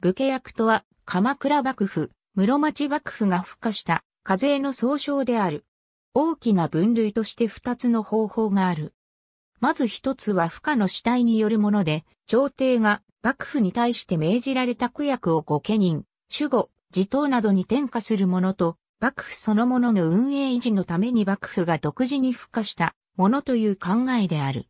武家役とは、鎌倉幕府、室町幕府が付加した課税の総称である。大きな分類として二つの方法がある。まず一つは負荷の主体によるもので、朝廷が幕府に対して命じられた区役を御家人、守護、自党などに転嫁するものと、幕府そのものの運営維持のために幕府が独自に付加したものという考えである。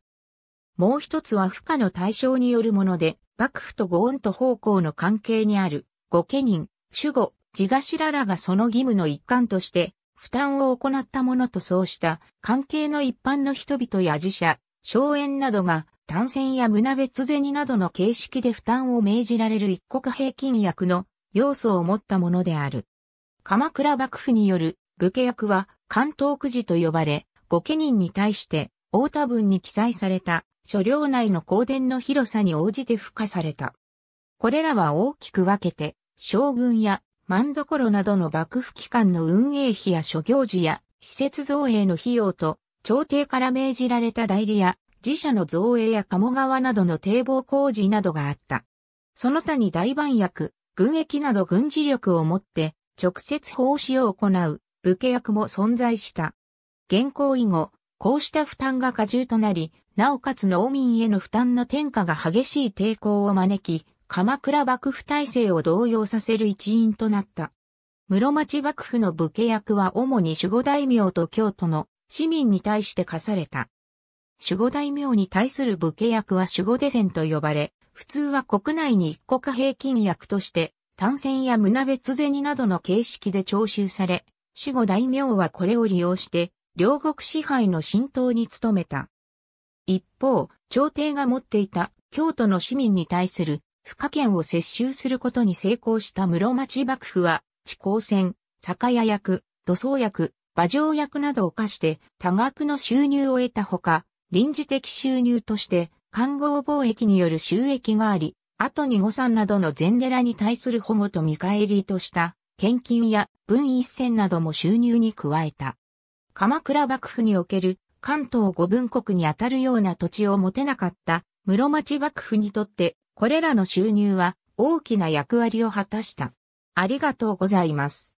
もう一つは負荷の対象によるもので、幕府と御恩と奉公の関係にある、御家人、守護、地頭らがその義務の一環として、負担を行ったものとそうした関係の一般の人々や寺社、荘園などが、単線や胸別銭などの形式で負担を命じられる一国平均役の要素を持ったものである。鎌倉幕府による武家役は関東くじと呼ばれ、御家人に対して、大田文に記載された所領内の公殿の広さに応じて付加された。これらは大きく分けて、将軍や万所などの幕府機関の運営費や諸行事や施設造営の費用と、朝廷から命じられた代理や自社の造営や鴨川などの堤防工事などがあった。その他に大番役、軍役など軍事力を持って直接奉仕を行う武家役も存在した。現行以後、こうした負担が過重となり、なおかつ農民への負担の転嫁が激しい抵抗を招き、鎌倉幕府体制を動揺させる一因となった。室町幕府の武家役は主に守護大名と京都の市民に対して課された。守護大名に対する武家役は守護デゼンと呼ばれ、普通は国内に一国平均役として、単線や胸別銭などの形式で徴収され、守護大名はこれを利用して、両国支配の浸透に努めた。一方、朝廷が持っていた京都の市民に対する不可権を接収することに成功した室町幕府は、地高船、酒屋役、土葬役、馬上役などを課して多額の収入を得たほか、臨時的収入として、官合貿易による収益があり、後に御産などの禅寺に対する保護と見返りとした、献金や分一銭なども収入に加えた。鎌倉幕府における関東五分国にあたるような土地を持てなかった室町幕府にとってこれらの収入は大きな役割を果たした。ありがとうございます。